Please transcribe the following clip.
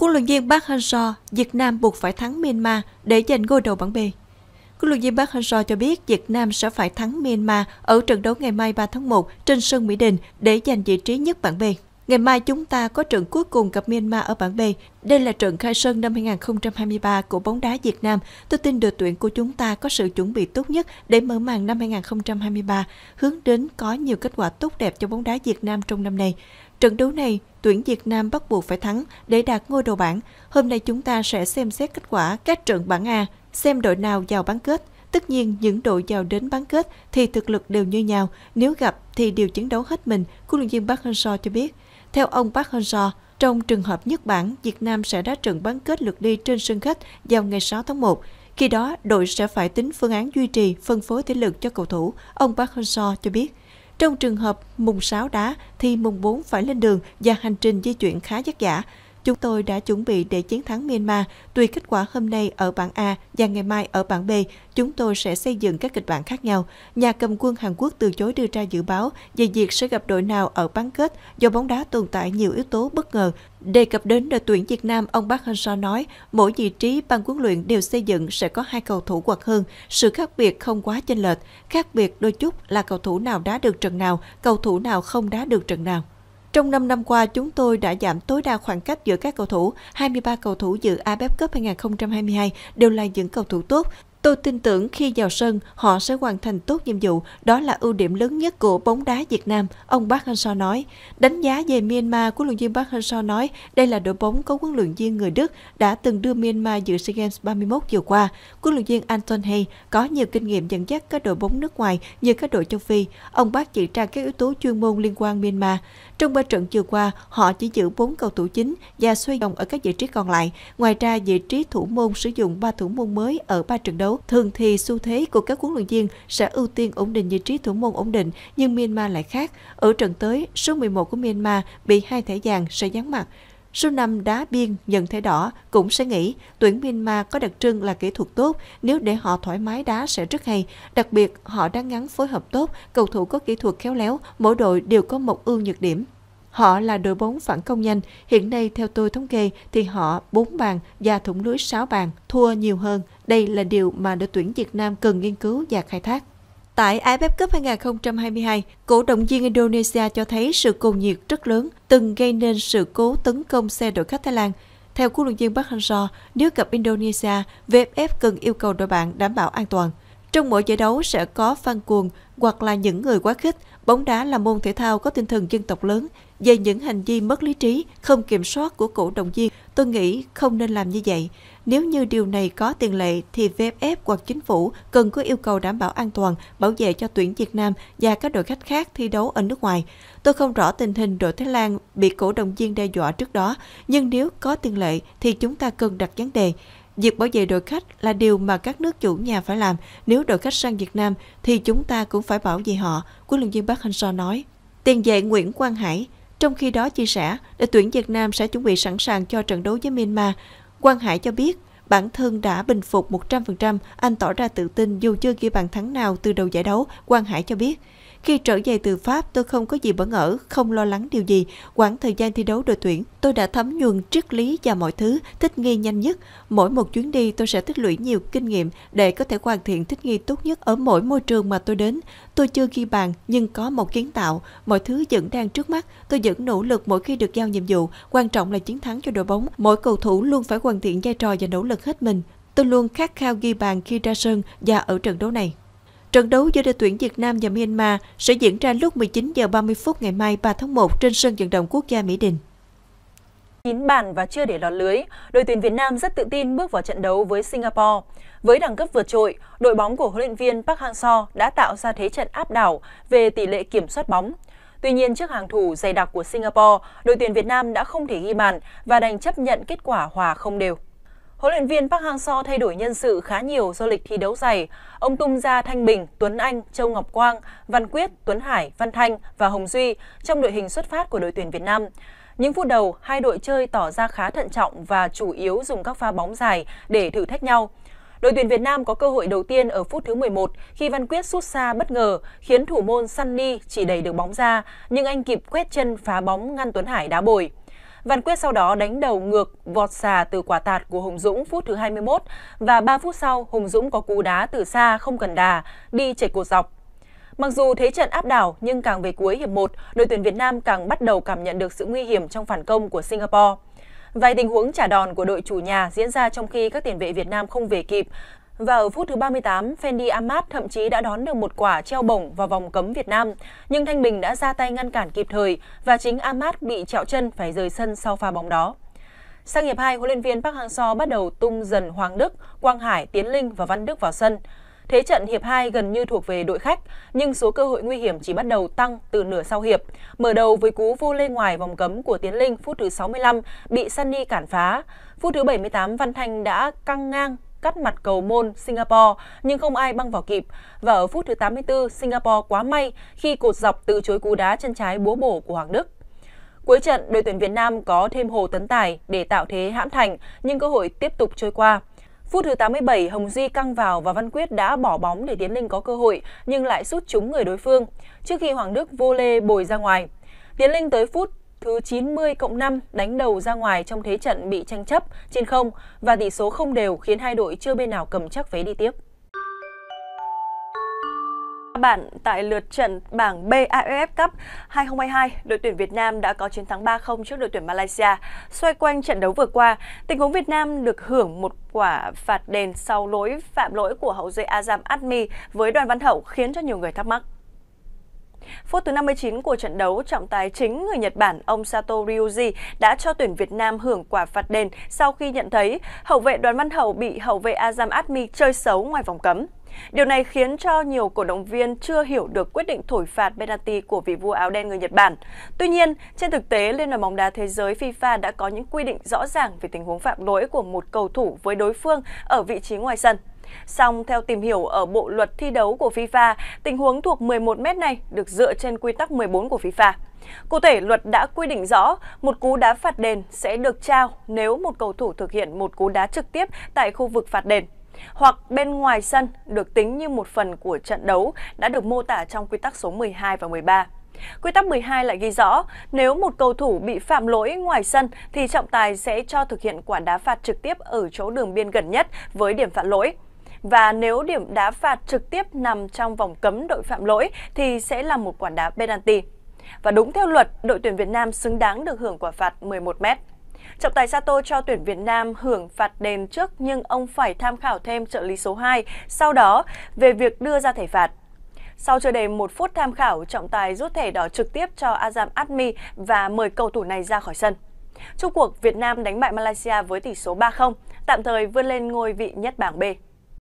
Huấn luyện viên Park Hang-seo, Việt Nam buộc phải thắng Myanmar để giành ngôi đầu bảng B. Huấn luyện viên Park Hang-seo cho biết Việt Nam sẽ phải thắng Myanmar ở trận đấu ngày mai 3 tháng 1 trên sân Mỹ Đình để giành vị trí nhất bảng B. Ngày mai chúng ta có trận cuối cùng gặp Myanmar ở bảng B. Đây là trận khai sơn năm 2023 của bóng đá Việt Nam. Tôi tin đội tuyển của chúng ta có sự chuẩn bị tốt nhất để mở màn năm 2023, hướng đến có nhiều kết quả tốt đẹp cho bóng đá Việt Nam trong năm nay. Trận đấu này, tuyển Việt Nam bắt buộc phải thắng để đạt ngôi đầu bảng. Hôm nay chúng ta sẽ xem xét kết quả các trận bảng A, xem đội nào vào bán kết. Tất nhiên, những đội vào đến bán kết thì thực lực đều như nhau, nếu gặp thì đều chiến đấu hết mình, huấn luyện viên Park Hang-seo cho biết. Theo ông Park Hang-seo, trong trường hợp nhất bản, Việt Nam sẽ đá trận bán kết lượt đi trên sân khách vào ngày 6 tháng 1. Khi đó, đội sẽ phải tính phương án duy trì, phân phối thể lực cho cầu thủ, ông Park Hang-seo cho biết. Trong trường hợp mùng 6 đá thì mùng 4 phải lên đường và hành trình di chuyển khá vất vả. Chúng tôi đã chuẩn bị để chiến thắng Myanmar. Tùy kết quả hôm nay ở bảng A và ngày mai ở bảng B, chúng tôi sẽ xây dựng các kịch bản khác nhau. Nhà cầm quân Hàn Quốc từ chối đưa ra dự báo về việc sẽ gặp đội nào ở bán kết do bóng đá tồn tại nhiều yếu tố bất ngờ. Đề cập đến đội tuyển Việt Nam, ông Park Hang-seo nói, mỗi vị trí ban huấn luyện đều xây dựng sẽ có hai cầu thủ hoặc hơn. Sự khác biệt không quá chênh lệch. Khác biệt đôi chút là cầu thủ nào đá được trận nào, cầu thủ nào không đá được trận nào. Trong 5 năm qua, chúng tôi đã giảm tối đa khoảng cách giữa các cầu thủ. 23 cầu thủ dự AFF e Cup 2022 đều là những cầu thủ tốt, Tôi tin tưởng khi vào sân, họ sẽ hoàn thành tốt nhiệm vụ, đó là ưu điểm lớn nhất của bóng đá Việt Nam, ông Park Hang-seo nói. Đánh giá về Myanmar, huấn luyện viên Park Hang-seo nói đây là đội bóng có huấn luyện viên người Đức đã từng đưa Myanmar dự SEA Games 31 vừa qua. Huấn luyện viên Anton Hay có nhiều kinh nghiệm dẫn dắt các đội bóng nước ngoài như các đội châu Phi. Ông Park chỉ ra các yếu tố chuyên môn liên quan Myanmar. Trong ba trận vừa qua, họ chỉ giữ bốn cầu thủ chính và xoay vòng ở các vị trí còn lại. Ngoài ra, vị trí thủ môn sử dụng ba thủ môn mới ở ba trận đấu đấu, thường thì xu thế của các huấn luyện viên sẽ ưu tiên ổn định vị trí thủ môn ổn định, nhưng Myanmar lại khác. Ở trận tới, số 11 của Myanmar bị hai thẻ vàng sẽ gián mặt. Số 5 đá biên nhận thẻ đỏ cũng sẽ nghĩ tuyển Myanmar có đặc trưng là kỹ thuật tốt, nếu để họ thoải mái đá sẽ rất hay. Đặc biệt, họ đang ngắn phối hợp tốt, cầu thủ có kỹ thuật khéo léo, mỗi đội đều có một ưu nhược điểm. Họ là đội bóng phản công nhanh, hiện nay theo tôi thống kê thì họ 4 bàn và thủng lưới 6 bàn, thua nhiều hơn. Đây là điều mà đội tuyển Việt Nam cần nghiên cứu và khai thác. Tại AFF e Cup 2022, cổ động viên Indonesia cho thấy sự cuồng nhiệt rất lớn, từng gây nên sự cố tấn công xe đội khách Thái Lan. Theo huấn luyện viên Park Hang-seo, nếu gặp Indonesia, VFF cần yêu cầu đội bạn đảm bảo an toàn. Trong mỗi giải đấu sẽ có fan cuồng hoặc là những người quá khích. Bóng đá là môn thể thao có tinh thần dân tộc lớn về những hành vi mất lý trí, không kiểm soát của cổ động viên, tôi nghĩ không nên làm như vậy. Nếu như điều này có tiền lệ thì VFF hoặc chính phủ cần có yêu cầu đảm bảo an toàn, bảo vệ cho tuyển Việt Nam và các đội khách khác thi đấu ở nước ngoài. Tôi không rõ tình hình đội Thái Lan bị cổ động viên đe dọa trước đó, nhưng nếu có tiền lệ thì chúng ta cần đặt vấn đề. Việc bảo vệ đội khách là điều mà các nước chủ nhà phải làm. Nếu đội khách sang Việt Nam thì chúng ta cũng phải bảo vệ họ, huấn luyện viên Park Hang-seo nói. Tiền vệ Nguyễn Quang Hải trong khi đó chia sẻ, đội tuyển Việt Nam sẽ chuẩn bị sẵn sàng cho trận đấu với Myanmar. Quang Hải cho biết, bản thân đã bình phục 100%, anh tỏ ra tự tin dù chưa ghi bàn thắng nào từ đầu giải đấu, Quang Hải cho biết. Khi trở về từ Pháp, tôi không có gì bỡ ngỡ, không lo lắng điều gì. Quãng thời gian thi đấu đội tuyển, tôi đã thấm nhuần triết lý và mọi thứ, thích nghi nhanh nhất. Mỗi một chuyến đi, tôi sẽ tích lũy nhiều kinh nghiệm để có thể hoàn thiện thích nghi tốt nhất ở mỗi môi trường mà tôi đến. Tôi chưa ghi bàn nhưng có một kiến tạo, mọi thứ vẫn đang trước mắt. Tôi vẫn nỗ lực mỗi khi được giao nhiệm vụ, quan trọng là chiến thắng cho đội bóng. Mỗi cầu thủ luôn phải hoàn thiện vai trò và nỗ lực hết mình. Tôi luôn khát khao ghi bàn khi ra sân và ở trận đấu này. Trận đấu giữa đội tuyển Việt Nam và Myanmar sẽ diễn ra lúc 19 giờ 30 phút ngày mai 3 tháng 1 trên sân vận động quốc gia Mỹ Đình. 9 bàn và chưa để lọt lưới, đội tuyển Việt Nam rất tự tin bước vào trận đấu với Singapore. Với đẳng cấp vượt trội, đội bóng của huấn luyện viên Park Hang-seo đã tạo ra thế trận áp đảo về tỷ lệ kiểm soát bóng. Tuy nhiên, trước hàng thủ dày đặc của Singapore, đội tuyển Việt Nam đã không thể ghi bàn và đành chấp nhận kết quả hòa không đều. Huấn luyện viên Park Hang-seo thay đổi nhân sự khá nhiều do lịch thi đấu dày. Ông tung ra Thanh Bình, Tuấn Anh, Châu Ngọc Quang, Văn Quyết, Tuấn Hải, Văn Thanh và Hồng Duy trong đội hình xuất phát của đội tuyển Việt Nam. Những phút đầu, hai đội chơi tỏ ra khá thận trọng và chủ yếu dùng các pha bóng dài để thử thách nhau. Đội tuyển Việt Nam có cơ hội đầu tiên ở phút thứ 11 khi Văn Quyết sút xa bất ngờ, khiến thủ môn Sunny chỉ đẩy được bóng ra, nhưng anh kịp quét chân phá bóng ngăn Tuấn Hải đá bồi. Văn Quyết sau đó đánh đầu ngược vọt xà từ quả tạt của Hùng Dũng phút thứ 21 và 3 phút sau Hùng Dũng có cú đá từ xa không cần đà, đi chệch cột dọc. Mặc dù thế trận áp đảo nhưng càng về cuối hiệp 1, đội tuyển Việt Nam càng bắt đầu cảm nhận được sự nguy hiểm trong phản công của Singapore. Vài tình huống trả đòn của đội chủ nhà diễn ra trong khi các tiền vệ Việt Nam không về kịp và ở phút thứ 38, Fendi Ahmad thậm chí đã đón được một quả treo bổng vào vòng cấm Việt Nam. Nhưng Thanh Bình đã ra tay ngăn cản kịp thời và chính Ahmad bị trẹo chân phải rời sân sau pha bóng đó. Sang hiệp 2, huấn luyện viên Park Hang-seo bắt đầu tung dần Hoàng Đức, Quang Hải, Tiến Linh và Văn Đức vào sân. Thế trận hiệp 2 gần như thuộc về đội khách, nhưng số cơ hội nguy hiểm chỉ bắt đầu tăng từ nửa sau hiệp. Mở đầu với cú vô lê ngoài vòng cấm của Tiến Linh phút thứ 65 bị Sunny cản phá. Phút thứ 78 Văn Thanh đã căng ngang cắt mặt cầu môn Singapore nhưng không ai băng vào kịp. Và ở phút thứ 84, Singapore quá may khi cột dọc từ chối cú đá chân trái búa bổ của Hoàng Đức. Cuối trận, đội tuyển Việt Nam có thêm Hồ Tấn Tài để tạo thế hãm thành, nhưng cơ hội tiếp tục trôi qua. Phút thứ 87, Hồng Duy căng vào và Văn Quyết đã bỏ bóng để Tiến Linh có cơ hội, nhưng lại sút trúng người đối phương, trước khi Hoàng Đức vô lê bồi ra ngoài. Tiến Linh tới phút thứ 90 cộng 5 đánh đầu ra ngoài trong thế trận bị tranh chấp trên không và tỷ số không đều khiến hai đội chưa bên nào cầm chắc vé đi tiếp. Bạn tại lượt trận bảng B AFF Cup 2022, đội tuyển Việt Nam đã có chiến thắng 3-0 trước đội tuyển Malaysia. Xoay quanh trận đấu vừa qua, tình huống Việt Nam được hưởng một quả phạt đền sau lỗi phạm lỗi của hậu vệ Azam Admi với đoàn văn hậu khiến cho nhiều người thắc mắc. Phút thứ 59 của trận đấu, trọng tài chính người Nhật Bản ông Sato Ryuji đã cho tuyển Việt Nam hưởng quả phạt đền sau khi nhận thấy hậu vệ Đoàn Văn Hậu bị hậu vệ Azam Admi chơi xấu ngoài vòng cấm. Điều này khiến cho nhiều cổ động viên chưa hiểu được quyết định thổi phạt penalty của vị vua áo đen người Nhật Bản. Tuy nhiên, trên thực tế, Liên đoàn bóng đá thế giới FIFA đã có những quy định rõ ràng về tình huống phạm lỗi của một cầu thủ với đối phương ở vị trí ngoài sân. Song theo tìm hiểu ở bộ luật thi đấu của FIFA, tình huống thuộc 11m này được dựa trên quy tắc 14 của FIFA. Cụ thể, luật đã quy định rõ một cú đá phạt đền sẽ được trao nếu một cầu thủ thực hiện một cú đá trực tiếp tại khu vực phạt đền hoặc bên ngoài sân được tính như một phần của trận đấu đã được mô tả trong quy tắc số 12 và 13. Quy tắc 12 lại ghi rõ, nếu một cầu thủ bị phạm lỗi ngoài sân thì trọng tài sẽ cho thực hiện quả đá phạt trực tiếp ở chỗ đường biên gần nhất với điểm phạm lỗi và nếu điểm đá phạt trực tiếp nằm trong vòng cấm đội phạm lỗi thì sẽ là một quả đá penalty. Và đúng theo luật, đội tuyển Việt Nam xứng đáng được hưởng quả phạt 11 mét. Trọng tài Sato cho tuyển Việt Nam hưởng phạt đền trước nhưng ông phải tham khảo thêm trợ lý số 2 sau đó về việc đưa ra thẻ phạt. Sau chưa đầy một phút tham khảo, trọng tài rút thẻ đỏ trực tiếp cho Azam Admi và mời cầu thủ này ra khỏi sân. Trong cuộc, Việt Nam đánh bại Malaysia với tỷ số 3-0, tạm thời vươn lên ngôi vị nhất bảng B.